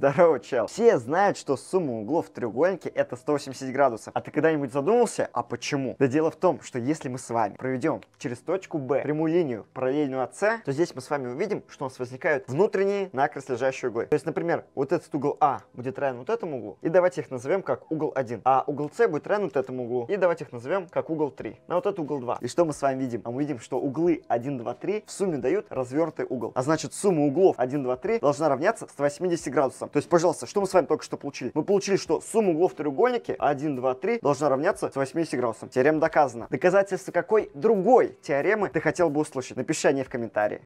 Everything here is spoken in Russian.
Здорово, чел. Все знают, что сумма углов в треугольнике это 180 градусов. А ты когда-нибудь задумался, а почему? Да дело в том, что если мы с вами проведем через точку B прямую линию, параллельную от С, то здесь мы с вами увидим, что у нас возникают внутренние накрест лежащие углы. То есть, например, вот этот угол А будет равен вот этому углу, и давайте их назовем как угол 1. А угол С будет равен вот этому углу, и давайте их назовем как угол 3. На вот этот угол 2. И что мы с вами видим? А мы видим, что углы 1, 2, 3 в сумме дают развернутый угол. А значит, сумма углов 1, 2, 3 должна равняться 180 градусов равняться. То есть, пожалуйста, что мы с вами только что получили? Мы получили, что сумма углов в треугольнике 1, 2, 3 должна равняться с 80 градусам. Теорема доказана. Доказательство какой другой теоремы ты хотел бы услышать? Напиши о ней в комментарии.